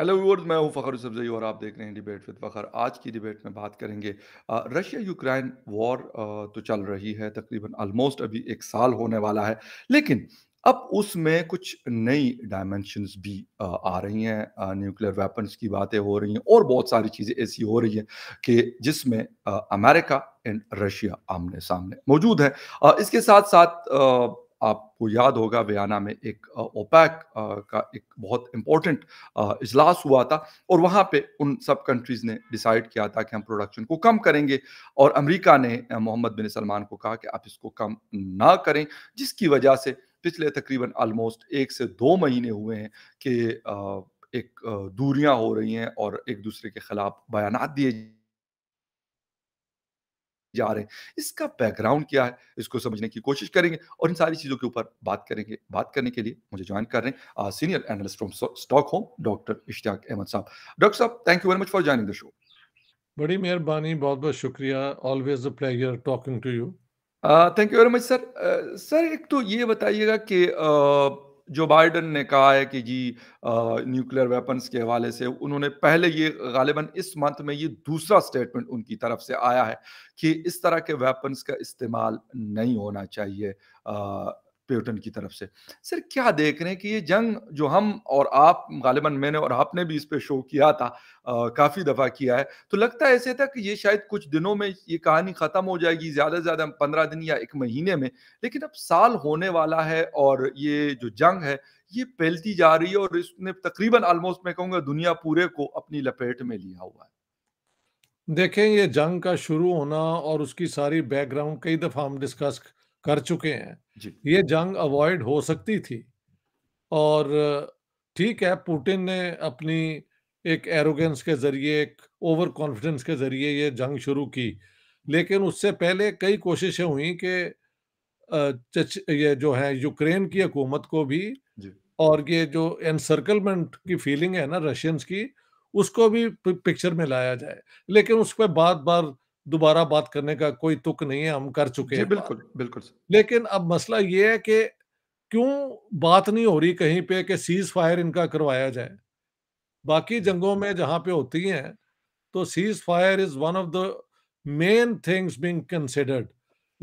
Hello viewers मैं हूं फ़खर सब्जई और आप देख रहे हैं डिबेट विद फ़खर आज की डिबेट में बात करेंगे रशिया यूक्रेन वॉर तो चल रही है तकरीबन ऑलमोस्ट अभी एक साल होने वाला है लेकिन अब उसमें कुछ नई डायमेंशंस भी आ रही हैं न्यूक्लियर वेपन्स की बातें हो रही हैं और बहुत सारी चीज़ें ऐसी हो रही हैं कि जिसमें अमेरिका एंड रशिया आमने सामने मौजूद है इसके साथ साथ आपको याद होगा वियाना में एक ओपैक का एक बहुत इम्पोर्टेंट इजलास हुआ था और वहाँ पे उन सब कंट्रीज़ ने डिसाइड किया था कि हम प्रोडक्शन को कम करेंगे और अमेरिका ने मोहम्मद बिन सलमान को कहा कि आप इसको कम ना करें जिसकी वजह से पिछले तकरीबन आलमोस्ट एक से दो महीने हुए हैं कि एक दूरियां हो रही हैं और एक दूसरे के खिलाफ बयान दिए जा रहे हैं इसका बैकग्राउंड क्या है इसको समझने की कोशिश करेंगे और इन सारी चीज़ों के ऊपर बात करेंगे बात करने के लिए मुझे ज्वाइन कर रहे हैं senior analyst from stock home doctor Ishtiaq Ahmed साहब डॉक्टर साहब thank you very much for joining the show बड़ी मेहरबानी बहुत बहुत शुक्रिया always a pleasure talking to you thank you very much sir sir एक तो ये बताइएगा कि uh, जो बाइडन ने कहा है कि जी न्यूक्लियर वेपन्स के हवाले से उन्होंने पहले ये गालिबा इस मंथ में ये दूसरा स्टेटमेंट उनकी तरफ से आया है कि इस तरह के वेपन्स का इस्तेमाल नहीं होना चाहिए आ, प्यूटन की तरफ से सर क्या देख रहे हैं कि ये जंग जो हम और आप गालिबा मैंने और आपने भी इस पर शो किया था आ, काफ़ी दफ़ा किया है तो लगता ऐसे था कि ये शायद कुछ दिनों में ये कहानी ख़त्म हो जाएगी ज़्यादा से ज़्यादा पंद्रह दिन या एक महीने में लेकिन अब साल होने वाला है और ये जो जंग है ये फैलती जा रही है और इसने तकरीबन ऑलमोस्ट मैं कहूँगा दुनिया पूरे को अपनी लपेट में लिया हुआ है देखें ये जंग का शुरू होना और उसकी सारी बैकग्राउंड कई दफ़ा हम डिस्कस कर चुके हैं ये जंग अवॉइड हो सकती थी और ठीक है पुटिन ने अपनी एक एरोगेंस के जरिए एक ओवर कॉन्फिडेंस के जरिए ये जंग शुरू की लेकिन उससे पहले कई कोशिशें हुई कि ये जो है यूक्रेन की हकूमत को भी और ये जो एनसर्कलमेंट की फीलिंग है ना रशियंस की उसको भी पिक्चर में लाया जाए लेकिन उस पर बार बार दोबारा बात करने का कोई तुक नहीं है हम कर चुके हैं बिल्कुल बिल्कुल लेकिन अब मसला ये है कि क्यों बात नहीं हो रही कहीं पे कि सीज फायर इनका करवाया जाए बाकी जंगों में जहां पे होती हैं तो ceasefire is one of the main things being considered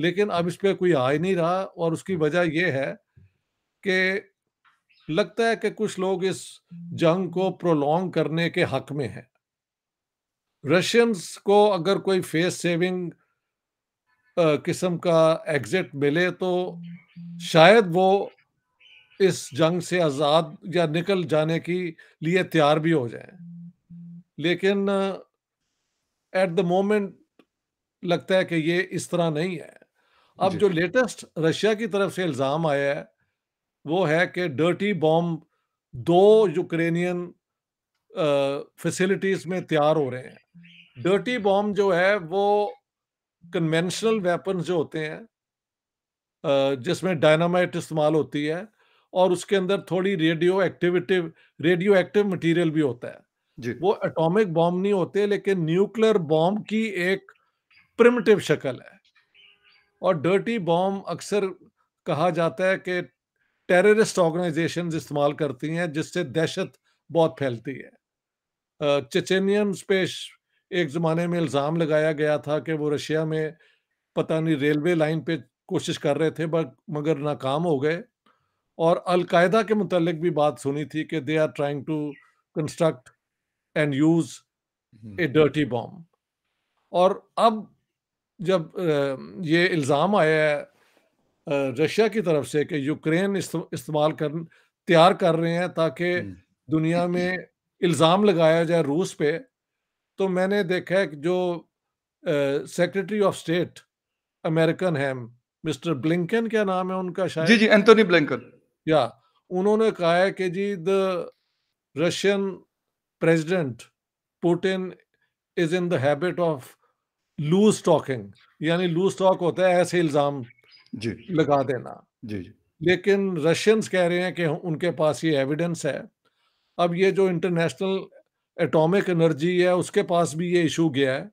लेकिन अब इस पर कोई आ ही नहीं रहा और उसकी वजह यह है कि लगता है कि कुछ लोग इस जंग को प्रोलोंग करने के हक में हैं रशियंस को अगर कोई फेस सेविंग किस्म का एग्जिट मिले तो शायद वो इस जंग से आज़ाद या निकल जाने की लिए तैयार भी हो जाए लेकिन एट द मोमेंट लगता है कि ये इस तरह नहीं है अब जो लेटेस्ट रशिया की तरफ से इल्ज़ाम आया है वो है कि डर्टी बॉम्ब दो यूक्रेनियन फैसिलिटीज में तैयार हो रहे हैं डर्टी बॉम्ब जो है वो कन्वेंशनल वेपन जो होते हैं जिसमें डायनामाइट इस्तेमाल होती है और उसके अंदर थोड़ी radioactivity radioactive material भी होता है जी। वो एटॉमिक बॉम्ब नहीं होते लेकिन न्यूक्लियर बॉम्ब की एक प्रिमिटिव शक्ल है और डर्टी बॉम्ब अक्सर कहा जाता है कि टेररिस्ट ऑर्गेनाइजेशंस इस्तेमाल करती हैं जिससे दहशत बहुत फैलती है चेचेनियम्स पे एक जमाने में इल्जाम लगाया गया था कि वो रशिया में पता नहीं रेलवे लाइन पे कोशिश कर रहे थे बट मगर नाकाम हो गए और अलकायदा के मतलब भी बात सुनी थी कि they are trying to construct and use a dirty bomb और अब जब ये इल्ज़ाम आया है रशिया की तरफ से कि यूक्रेन इस्तेमाल कर तैयार कर रहे हैं ताकि हम्म। दुनिया में इल्ज़ाम लगाया जाए रूस पे तो मैंने देखा है कि जो सेक्रेटरी ऑफ स्टेट अमेरिकन है मिस्टर ब्लिंकन क्या नाम है उनका शायद जी जी एंथोनी ब्लिंकन या उन्होंने कहा है कि जी the Russian president Putin is in the habit of loose talking यानी लूज टॉक होता है ऐसे इल्ज़ाम जी लगा देना जी जी लेकिन रशियंस कह रहे हैं कि उनके पास ये एविडेंस है अब ये जो इंटरनेशनल एटॉमिक एनर्जी है उसके पास भी ये इशू गया है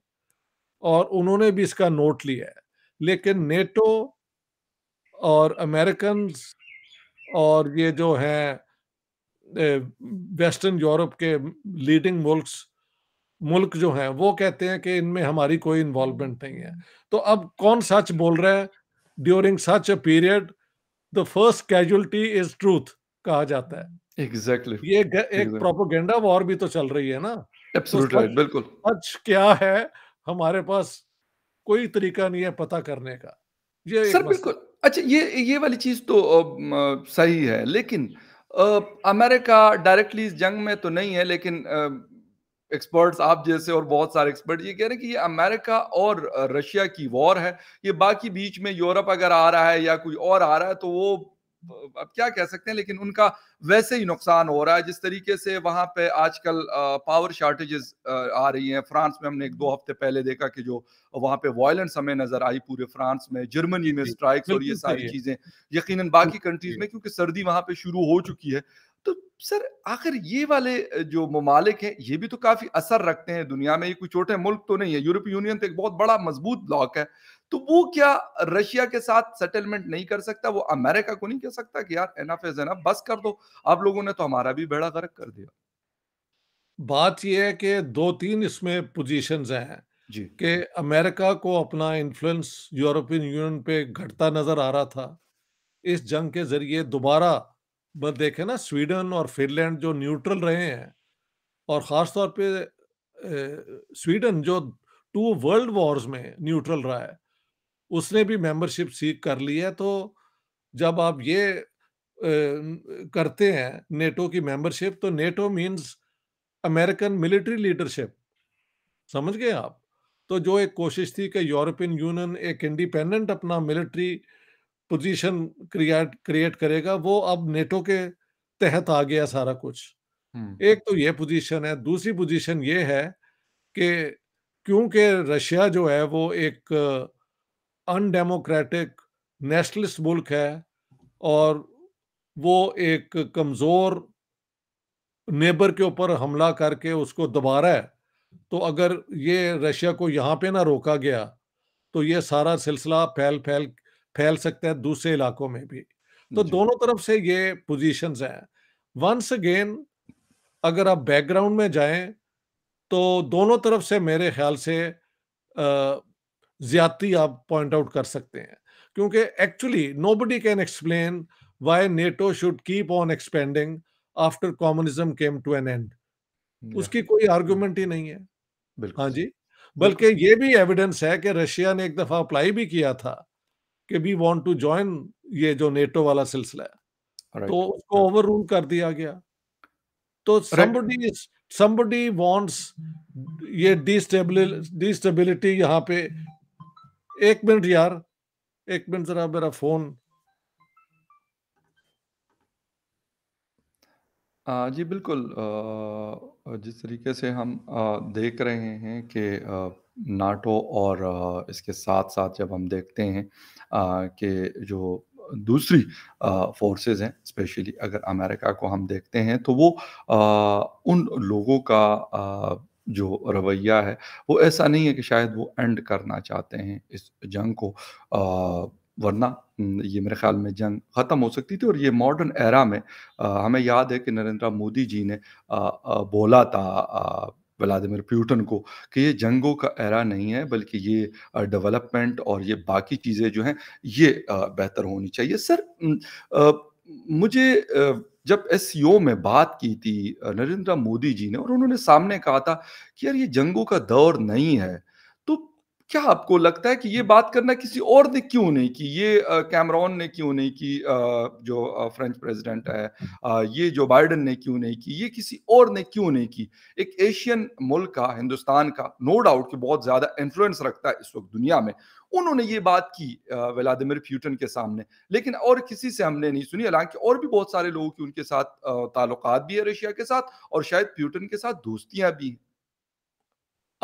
और उन्होंने भी इसका नोट लिया है लेकिन नेटो और अमेरिकन और ये जो हैं वेस्टर्न यूरोप के लीडिंग मुल्क्स मुल्क जो हैं वो कहते हैं कि इनमें हमारी कोई इन्वॉल्वमेंट नहीं है तो अब कौन सच बोल रहा है during such a period the first casualty is truth कहा जाता है एग्जैक्टली exactly. ये एक exactly. प्रोपोगेंडा वॉर भी तो चल रही है ना तो Absolute तो right, बिल्कुल सच क्या है हमारे पास कोई तरीका नहीं है पता करने का ये सर बिल्कुल अच्छा ये ये वाली चीज तो आ, सही है लेकिन आ, अमेरिका डायरेक्टली इस जंग में तो नहीं है लेकिन एक्सपर्ट्स आप जैसे और बहुत सारे एक्सपर्ट ये कह रहे हैं कि ये अमेरिका और रशिया की वॉर है ये बाकी बीच में यूरोप अगर आ रहा है या कोई और आ रहा है तो वो अब क्या कह सकते हैं लेकिन उनका वैसे ही नुकसान हो रहा है जिस तरीके से वहां पे आजकल पावर शॉर्टेजेस आ रही हैं फ्रांस में हमने एक दो हफ्ते पहले देखा कि जो वहां पे वायलेंस हमें नजर आई पूरे फ्रांस में जर्मनी में स्ट्राइक्स और ये सारी चीजें यकीनन बाकी कंट्रीज में क्योंकि सर्दी वहां पे शुरू हो चुकी है सर आखिर ये वाले जो ममालिक हैं ये भी तो काफी असर रखते हैं दुनिया में ये कोई छोटे मुल्क तो नहीं है यूरोपीय यूनियन तो एक बहुत बड़ा मजबूत ब्लॉक है तो वो क्या रशिया के साथ सेटलमेंट नहीं कर सकता वो अमेरिका को नहीं कह सकता कि यार एनाफ एज एनाफ बस कर दो आप लोगों ने तो हमारा भी बेड़ा गर्क कर दिया बात यह है कि दो तीन इसमें पोजीशंस हैं कि अमेरिका को अपना इन्फ्लुएंस यूरोपियन यूनियन पे घटता नजर आ रहा था इस जंग के जरिए दोबारा बस देखें ना स्वीडन और फिनलैंड जो न्यूट्रल रहे हैं और ख़ास तौर पे स्वीडन जो टू वर्ल्ड वॉर्स में न्यूट्रल रहा है उसने भी मेंबरशिप सीख कर ली है तो जब आप ये ए, करते हैं नेटो की मेंबरशिप तो NATO means American military leadership समझ गए आप तो जो एक कोशिश थी कि यूरोपियन यूनियन एक इंडिपेंडेंट अपना मिलिट्री पोजीशन क्रिएट क्रिएट करेगा वो अब नेटो के तहत आ गया सारा कुछ हम्म। एक तो ये पोजीशन है दूसरी पोजीशन ये है कि क्योंकि रशिया जो है वो एक अनडेमोक्रेटिक नेशनलिस्ट मुल्क है और वो एक कमज़ोर नेबर के ऊपर हमला करके उसको दबा रहा है तो अगर ये रशिया को यहाँ पे ना रोका गया तो ये सारा सिलसिला फैल फैल फैल सकते हैं दूसरे इलाकों में भी तो दोनों तरफ से ये पोजीशंस हैं वंस अगेन अगर आप बैकग्राउंड में जाएं तो दोनों तरफ से मेरे ख्याल से ज्यादती आप पॉइंट आउट कर सकते हैं क्योंकि actually nobody can explain why NATO should keep on expanding after communism came to an end उसकी कोई आर्ग्यूमेंट ही नहीं है हाँ जी बल्कि ये भी एविडेंस है कि रशिया ने एक दफा अप्लाई भी किया था कि वी वांट टू ज्वाइन ये जो नेटो वाला सिलसिला है right. तो उसको ओवर रूल कर दिया गया तो समबडी somebody wants ये डिस्टेबिलिटी यहाँ पे एक मिनट यार एक मिनट जरा मेरा फोन आ, हाँ जी बिल्कुल आ... जिस तरीके से हम देख रहे हैं कि नाटो और इसके साथ साथ जब हम देखते हैं कि जो दूसरी फोर्सेस हैं स्पेशली अगर अमेरिका को हम देखते हैं तो वो उन लोगों का जो रवैया है वो ऐसा नहीं है कि शायद वो एंड करना चाहते हैं इस जंग को आ, वरना ये मेरे ख्याल में जंग ख़त्म हो सकती थी और ये मॉडर्न एरा में आ, हमें याद है कि नरेंद्र मोदी जी ने आ, आ, बोला था आ, व्लादिमिर प्यूटन को कि ये जंगों का एरा नहीं है बल्कि ये डेवलपमेंट और ये बाकी चीज़ें जो हैं ये बेहतर होनी चाहिए सर मुझे जब एस में बात की थी नरेंद्र मोदी जी ने और उन्होंने सामने कहा था कि यार ये जंगों का दौर नहीं है क्या आपको लगता है कि ये बात करना किसी और ने क्यों नहीं की ये कैमरॉन ने क्यों नहीं की जो फ्रेंच प्रेसिडेंट है ये जो बाइडन ने क्यों नहीं की ये किसी और ने क्यों नहीं की एक एशियन मुल्क का हिंदुस्तान का नो डाउट कि बहुत ज़्यादा इन्फ्लुएंस रखता है इस वक्त दुनिया में उन्होंने ये बात की व्लादिमिर प्यूटन के सामने लेकिन और किसी से हमने नहीं सुनी हालांकि और भी बहुत सारे लोगों की उनके साथ ताल्लुक भी है रशिया के साथ और शायद प्यूटन के साथ दोस्तियां भी हैं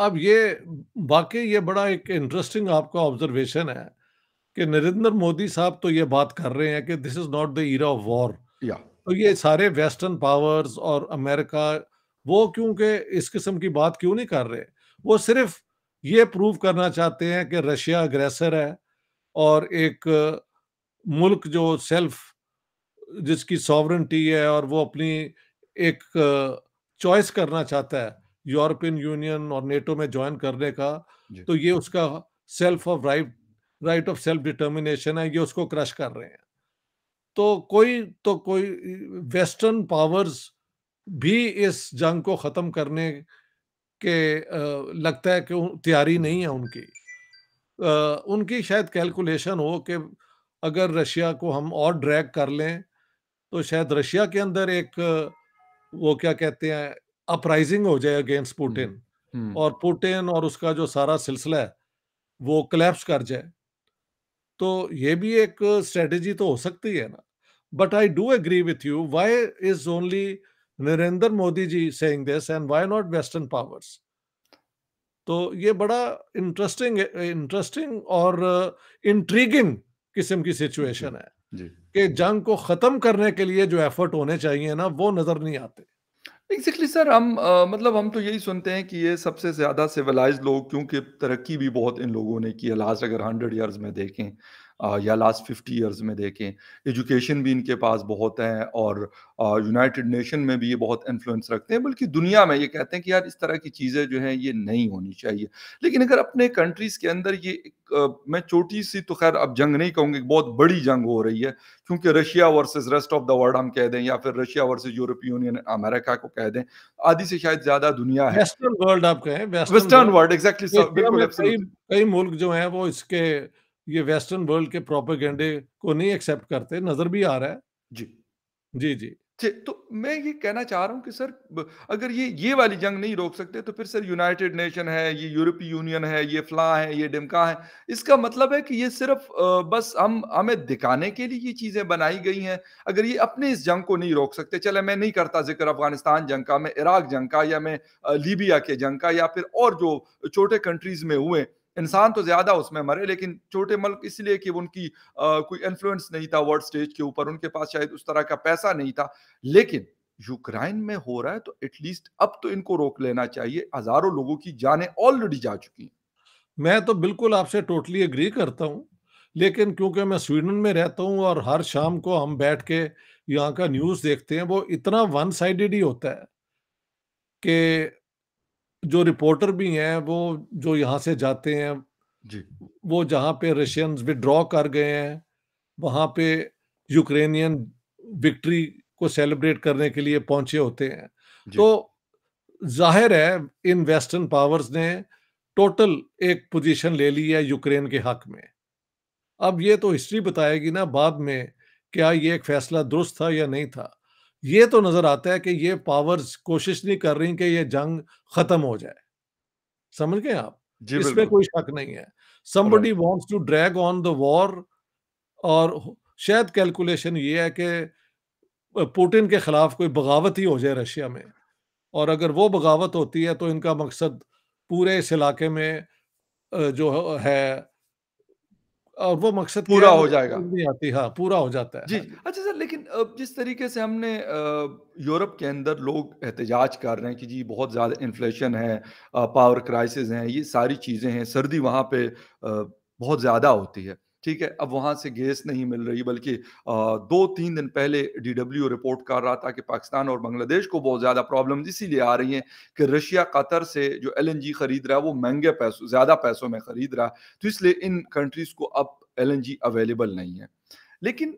अब ये वाकई ये बड़ा एक इंटरेस्टिंग आपका ऑब्जर्वेशन है कि नरेंद्र मोदी साहब तो ये बात कर रहे हैं कि this is not the era of war तो ये सारे वेस्टर्न पावर्स और अमेरिका वो क्योंकि इस किस्म की बात क्यों नहीं कर रहे वो सिर्फ ये प्रूव करना चाहते हैं कि रशिया अग्रेसर है और एक मुल्क जो सेल्फ जिसकी सॉवरेंटी है और वो अपनी एक चॉइस करना चाहता है यूरोपियन यूनियन और नेटो में ज्वाइन करने का तो ये उसका self of right right of self determination है ये उसको क्रश कर रहे हैं तो कोई तो कोई वेस्टर्न पावर्स भी इस जंग को ख़त्म करने के लगता है कि तैयारी नहीं है उनकी उनकी शायद कैलकुलेशन हो कि अगर रशिया को हम और ड्रैग कर लें तो शायद रशिया के अंदर एक वो क्या कहते हैं अपराइजिंग हो जाए अगेंस्ट हम्म, पुटिन हम्म। और पुटिन और उसका जो सारा सिलसिला है वो क्लैप्स कर जाए तो ये भी एक स्ट्रेटेजी तो हो सकती है ना but I do agree with you why is only Narendra Modi ji saying this and why not western powers तो ये बड़ा इंटरेस्टिंग इंटरेस्टिंग और इंट्रीगिंग uh, किस्म की सिचुएशन है कि जंग को खत्म करने के लिए जो एफर्ट होने चाहिए ना वो नजर नहीं आते एग्जैक्टली exactly, सर हम मतलब हम तो यही सुनते हैं कि ये सबसे ज़्यादा सिविलाइज लोग क्योंकि तरक्की भी बहुत इन लोगों ने की है लास्ट अगर हंड्रेड ईयर्स में देखें या लास्ट फिफ्टी ईयर्स में देखें एजुकेशन भी इनके पास बहुत है और यूनाइटेड नेशन में भी ये बहुत इन्फ्लुएंस रखते हैं बल्कि दुनिया में ये कहते हैं कि यार इस तरह की चीज़ें जो हैं ये नहीं होनी चाहिए लेकिन अगर अपने कंट्रीज़ के अंदर ये एक, आ, मैं छोटी सी तो खैर अब जंग नहीं कहूँगी बहुत बड़ी जंग हो रही है क्योंकि Russia versus rest of the world हम कह दें या फिर रशिया वर्सेज यूरोपीय यूनियन अमेरिका को कह दें आधी से शायद ज्यादा दुनिया है वेस्टर्न वर्ल्ड आप कहें वेस्टर्न वर्ल्ड एग्जैक्टली कई मुल्क जो है वो इसके ये वेस्टर्न वर्ल्ड के प्रोपेगेंडे को नहीं एक्सेप्ट करते नजर भी आ रहा है जी जी जी तो मैं ये कहना चाह रहा हूँ कि सर अगर ये ये वाली जंग नहीं रोक सकते तो फिर सर यूनाइटेड नेशन है ये यूरोपीय यूनियन है ये फ्ला है ये डिमका है इसका मतलब है कि ये सिर्फ बस हम हमें दिखाने के लिए ये चीज़ें बनाई गई हैं अगर ये अपने इस जंग को नहीं रोक सकते चले मैं नहीं करता जिक्र अफगानिस्तान जंग का मैं इराक जंग का या मैं लीबिया के जंग का या फिर और जो छोटे कंट्रीज में हुए इंसान तो ज्यादा उसमें मरे लेकिन छोटे मुल्क इसलिए कि उनकी आ, कोई इन्फ्लुएंस नहीं था वर्ल्ड स्टेज के ऊपर उनके पास शायद उस तरह का पैसा नहीं था लेकिन यूक्रेन में हो रहा है तो एटलीस्ट अब तो इनको रोक लेना चाहिए हजारों लोगों की जाने ऑलरेडी जा चुकी हैं मैं तो बिल्कुल आपसे टोटली एग्री करता हूँ लेकिन क्योंकि मैं स्वीडन में रहता हूँ और हर शाम को हम बैठ के यहाँ का न्यूज़ देखते हैं वो इतना वन साइडेड ही होता है कि जो रिपोर्टर भी हैं वो जो यहाँ से जाते हैं जी वो जहाँ पे रशियंस विड्रॉ कर गए हैं वहाँ पे यूक्रेनियन विक्ट्री को सेलिब्रेट करने के लिए पहुंचे होते हैं तो जाहिर है इन वेस्टर्न पावर्स ने टोटल एक पोजीशन ले ली है यूक्रेन के हक में अब ये तो हिस्ट्री बताएगी ना बाद में क्या ये एक फैसला दुरुस्त था या नहीं था ये तो नजर आता है कि ये पावर्स कोशिश नहीं कर रही कि ये जंग खत्म हो जाए समझ गए आप इसमें कोई शक नहीं है somebody wants to drag on the war और शायद कैलकुलेशन ये है कि पुटिन के खिलाफ कोई बगावत ही हो जाए रशिया में और अगर वो बगावत होती है तो इनका मकसद पूरे इस इलाके में जो है और वो मकसद पूरा हो जाएगा नहीं आती हाँ पूरा हो जाता है जी अच्छा सर लेकिन जिस तरीके से हमने यूरोप के अंदर लोग एहतजाज कर रहे हैं कि जी बहुत ज़्यादा इन्फ्लेशन है पावर क्राइसिस हैं ये सारी चीज़ें हैं सर्दी वहाँ पे बहुत ज़्यादा होती है ठीक है अब वहां से गैस नहीं मिल रही बल्कि दो तीन दिन पहले डब्ल्यू रिपोर्ट कर रहा था कि पाकिस्तान और बांग्लादेश को बहुत ज़्यादा प्रॉब्लम इसीलिए आ रही हैं कि रशिया कतर से जो एल खरीद रहा है वो महंगे पैसों ज़्यादा पैसों में खरीद रहा है तो इसलिए इन कंट्रीज़ को अब एल अवेलेबल नहीं है लेकिन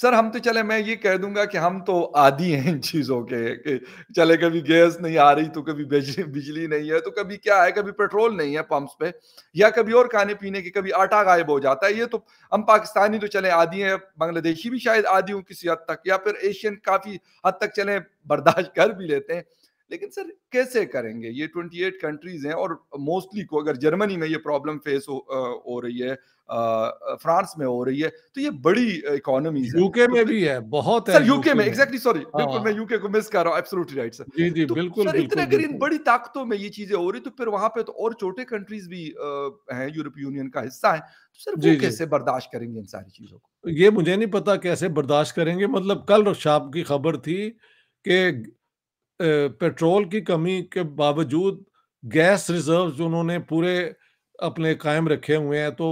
सर हम तो चले मैं ये कह दूंगा कि हम तो आदि हैं इन चीज़ों के कि चले कभी गैस नहीं आ रही तो कभी बिजली नहीं है तो कभी क्या है कभी पेट्रोल नहीं है पंप्स पे या कभी और खाने पीने के कभी आटा गायब हो जाता है ये तो हम पाकिस्तानी तो चले आदि हैं बांग्लादेशी भी शायद आदि हूँ किसी हद तक या फिर एशियन काफ़ी हद तक चले बर्दाश्त कर भी लेते हैं लेकिन सर कैसे करेंगे ये 28 कंट्रीज हैं और मोस्टली को अगर जर्मनी में ये प्रॉब्लम फेस हो, हो रही है फ्रांस में हो रही है तो ये बड़ी इकोनॉमी यूके में तो भी है बहुत सर यूके में एग्जैक्टली सॉरी हाँ। बिल्कुल मैं यूके को मिस कर रहा हूँ राइट सर जी जी तो बिल्कुल सर इतने अगर इन बड़ी ताकतों में ये चीजें हो रही तो फिर वहां पे तो और छोटे कंट्रीज भी हैं यूरोपीय यूनियन का हिस्सा है तो सर वो कैसे बर्दाश्त करेंगे इन सारी चीजों को ये मुझे नहीं पता कैसे बर्दाश्त करेंगे मतलब कल शाम की खबर थी कि पेट्रोल की कमी के बावजूद गैस रिजर्व जो उन्होंने पूरे अपने कायम रखे हुए हैं तो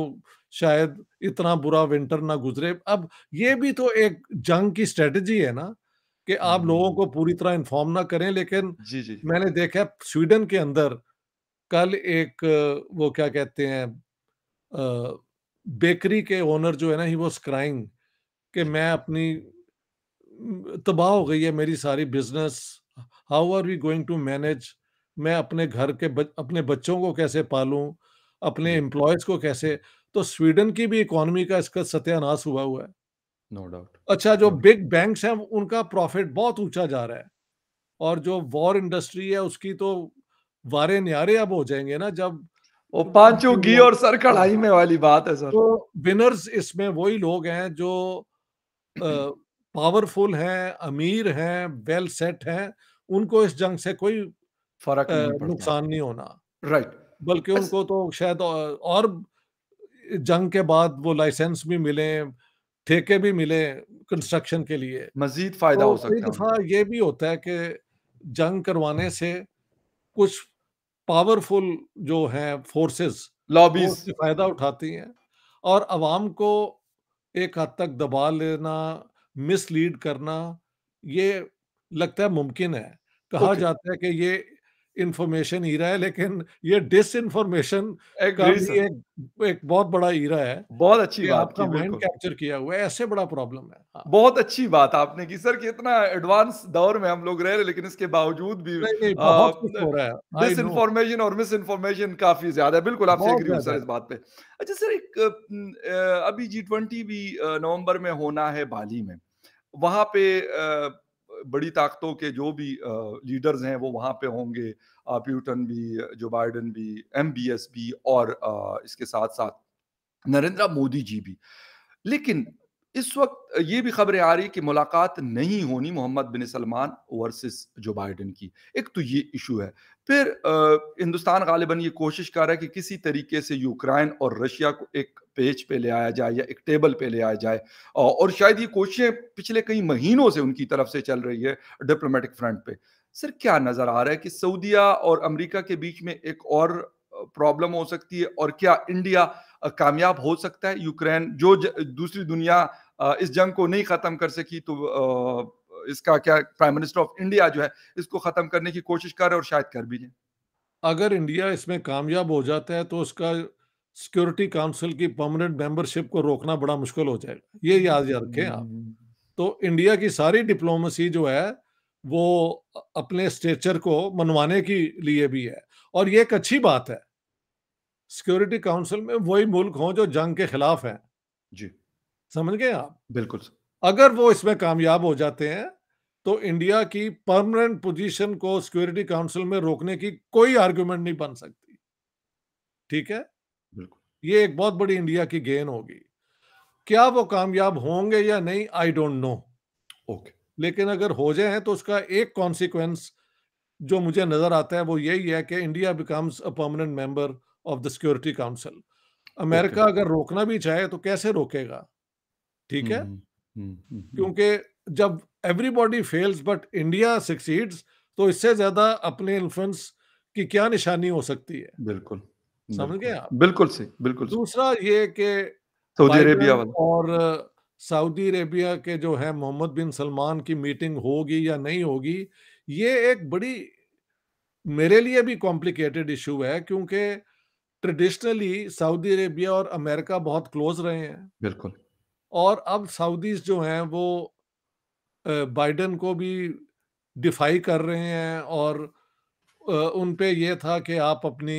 शायद इतना बुरा विंटर ना गुजरे अब ये भी तो एक जंग की स्ट्रेटजी है ना कि आप लोगों को हम्म। पूरी तरह इन्फॉर्म ना करें लेकिन जी जी मैंने देखा स्वीडन के अंदर कल एक वो क्या कहते हैं बेकरी के ओनर जो है ना ही वो स्क्राइंग कि मैं अपनी तबाह हो गई है मेरी सारी business how are we going to manage मैं अपने घर के बच, अपने बच्चों को कैसे पालूं अपने एम्प्लॉयज को कैसे तो स्वीडन की भी इकोनॉमी का इसका सत्यानाश हुआ हुआ है नो no डाउट अच्छा जो बिग no बैंक्स हैं उनका प्रॉफिट बहुत ऊंचा जा रहा है और जो वॉर इंडस्ट्री है उसकी तो वारे न्यारे अब हो जाएंगे ना जब वो पांचों घी और सर कढ़ाई में वाली बात है सर तो विनर्स इसमें वही लोग हैं जो अ, पावरफुल हैं अमीर हैं वेल सेट हैं उनको इस जंग से कोई फर्क नुकसान नहीं होना राइट right. बल्कि उनको तो शायद और जंग के बाद वो लाइसेंस भी मिले ठेके भी मिले कंस्ट्रक्शन के लिए मजीद फायदा तो हो सकता है दफा ये भी होता है कि जंग करवाने से कुछ पावरफुल जो हैं फोर्सेस लॉबीज फायदा उठाती हैं और आवाम को एक हद तक दबा लेना मिसलीड करना ये लगता है मुमकिन है कहा okay. जाता है कि ये इंफॉर्मेशन हीरा है लेकिन ये डिस इन्फॉर्मेशन एक, एक बहुत बड़ा हीरा है बहुत अच्छी बात आपका माइंड कैप्चर किया हुआ है ऐसे बड़ा प्रॉब्लम है हाँ। बहुत अच्छी बात आपने की सर कि इतना एडवांस दौर में हम लोग रह रहे लेकिन इसके बावजूद भी डिस इन्फॉर्मेशन और मिस इन्फॉर्मेशन काफी ज्यादा है बिल्कुल आपसे एग्री सर इस बात पे अच्छा सर एक अभी जी ट्वेंटी भी नवम्बर में होना है बाली में वहाँ पे बड़ी ताकतों के जो भी लीडर्स हैं वो वहाँ पे होंगे प्यूटन भी जो बाइडन भी एम भी और इसके साथ साथ नरेंद्र मोदी जी भी लेकिन इस वक्त ये भी खबरें आ रही है कि मुलाकात नहीं होनी Mohammed bin Salman versus Joe Biden की एक तो ये इशू है फिर हिंदुस्तान गालिबा ये कोशिश कर रहा है कि किसी तरीके से यूक्रेन और रशिया को एक पेज पे ले आया जाए या एक टेबल पे ले आया जाए और शायद ये कोशिशें पिछले कई महीनों से उनकी तरफ से चल रही है डिप्लोमेटिक फ्रंट पे सर क्या नज़र आ रहा है कि सऊदिया और अमरीका के बीच में एक और प्रॉब्लम हो सकती है और क्या इंडिया कामयाब हो सकता है यूक्रेन जो दूसरी दुनिया इस जंग को नहीं खत्म कर सकी तो इसका क्या प्राइम मिनिस्टर ऑफ इंडिया जो है इसको खत्म करने की कोशिश रहे और शायद कर भी जाए अगर इंडिया इसमें कामयाब हो जाता है तो उसका सिक्योरिटी काउंसिल की परमानेंट मेंबरशिप को रोकना बड़ा मुश्किल हो जाएगा ये याद याद रखें आप तो इंडिया की सारी डिप्लोमेसी जो है वो अपने स्टेचर को मनवाने के लिए भी है और ये एक अच्छी बात है सिक्योरिटी काउंसिल में वही मुल्क हों जो जंग के खिलाफ हैं जी समझ गए आप बिल्कुल अगर वो इसमें कामयाब हो जाते हैं तो इंडिया की परमानेंट पोजीशन को सिक्योरिटी काउंसिल में रोकने की कोई आर्ग्यूमेंट नहीं बन सकती ठीक है बिल्कुल ये एक बहुत बड़ी इंडिया की गेन होगी क्या वो कामयाब होंगे या नहीं आई डोंट नो ओके लेकिन अगर हो जाए तो उसका एक कॉन्सिक्वेंस जो मुझे नजर आता है वो यही है कि India becomes a permanent member of the security council America अगर रोकना भी चाहे तो कैसे रोकेगा ठीक है हम्म, हम्म, हम्म, क्योंकि जब everybody fails but India succeeds तो इससे ज्यादा अपने इन्फ्लुएंस की क्या निशानी हो सकती है बिल्कुल समझ गए आप बिल्कुल सही बिल्कुल दूसरा ये कि सऊदी अरेबिया और सऊदी अरेबिया के जो है मोहम्मद बिन सलमान की मीटिंग होगी या नहीं होगी ये एक बड़ी मेरे लिए भी कॉम्प्लिकेटेड इशू है क्योंकि ट्रेडिशनली सऊदी अरेबिया और अमेरिका बहुत क्लोज रहे हैं बिल्कुल और अब सऊदीज जो हैं वो बाइडन को भी डिफाई कर रहे हैं और उन पे ये था कि आप अपनी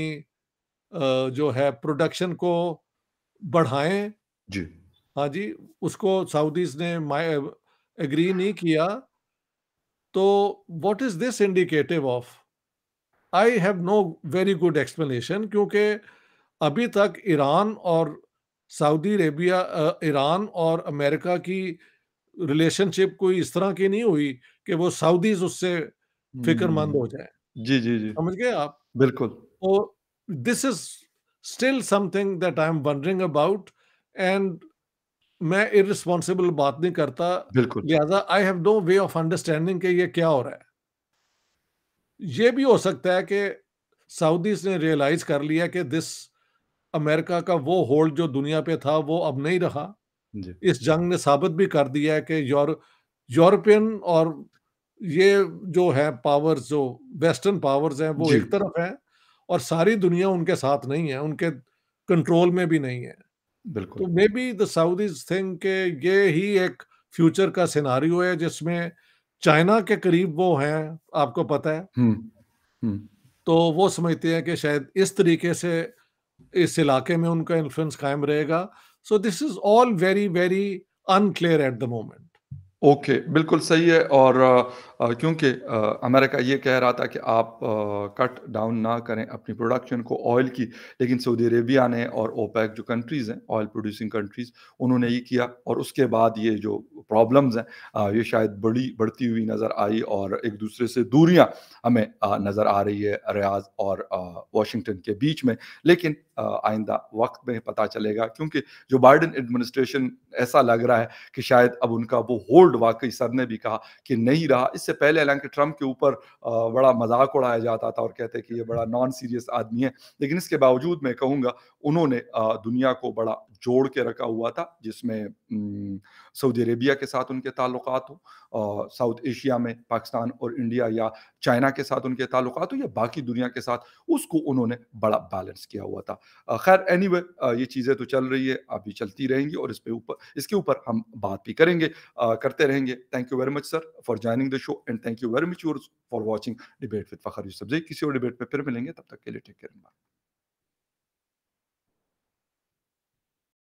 जो है प्रोडक्शन को बढ़ाएं जी हाँ जी उसको सऊदीज ने एग्री नहीं किया तो what is this indicative of I have no very good explanation क्योंकि अभी तक ईरान और सऊदी अरेबिया ईरान और अमेरिका की रिलेशनशिप कोई इस तरह की नहीं हुई कि वो सऊदीज उससे फिक्रमंद हो हम्म, जाए जी जी जी समझ गए आप बिल्कुल और this is still something that I am wondering about and मैं इरिस्पॉन्सिबल बात नहीं करता बिल्कुल लिहाजा I have no way of understanding के ये क्या हो रहा है ये भी हो सकता है कि सऊदीज ने रियलाइज कर लिया कि दिस अमेरिका का वो होल्ड जो दुनिया पे था वो अब नहीं रहा इस जंग ने साबित भी कर दिया है कि यूर यूरोपियन और ये जो है पावर्स जो वेस्टर्न पावर्स हैं वो एक तरफ है और सारी दुनिया उनके साथ नहीं है उनके कंट्रोल में भी नहीं है बिल्कुल तो maybe the Saudis thing के ये ही एक फ्यूचर का सिनारियो है जिसमें चाइना के करीब वो हैं आपको पता है हुँ, हम्म, हुँ. हम्म। तो वो समझते हैं कि शायद इस तरीके से इस इलाके में उनका इन्फ्लुएंस कायम रहेगा so this is all very very unclear at the moment okay okay, बिल्कुल सही है और क्योंकि अमेरिका ये कह रहा था कि आप कट डाउन ना करें अपनी प्रोडक्शन को ऑयल की लेकिन सऊदी अरेबिया ने और ओपैक जो कंट्रीज़ हैं ऑयल प्रोड्यूसिंग कंट्रीज़ उन्होंने ये किया और उसके बाद ये जो प्रॉब्लम्स हैं ये शायद बड़ी बढ़ती हुई नज़र आई और एक दूसरे से दूरियां हमें नज़र आ रही है रियाज और वाशिंगटन के बीच में लेकिन आइंदा वक्त में पता चलेगा क्योंकि जो बाइडन एडमिनिस्ट्रेशन ऐसा लग रहा है कि शायद अब उनका वो होल्ड बोल्ड वाकई सर ने भी कहा कि नहीं रहा इससे पहले हालांकि ट्रंप के ऊपर बड़ा मजाक उड़ाया जाता था और कहते कि ये बड़ा नॉन सीरियस आदमी है लेकिन इसके बावजूद मैं कहूँगा उन्होंने दुनिया को बड़ा जोड़ के रखा हुआ था जिसमें सऊदी अरेबिया के साथ उनके ताल्लुक हो साउथ एशिया में पाकिस्तान और इंडिया या चाइना के साथ उनके ताल्लुक हो या बाकी दुनिया के साथ उसको उन्होंने बड़ा बैलेंस किया हुआ था खैर एनी anyway, ये चीज़ें तो चल रही है अभी चलती रहेंगी और इस पर ऊपर इसके ऊपर हम बात भी करेंगे आ, करते रहेंगे thank you very much sir for joining the show and thank you very much your for watching debate with Fakhar you subject किसी और डिबेट पर फिर मिलेंगे तब तक के लिए टेक केयर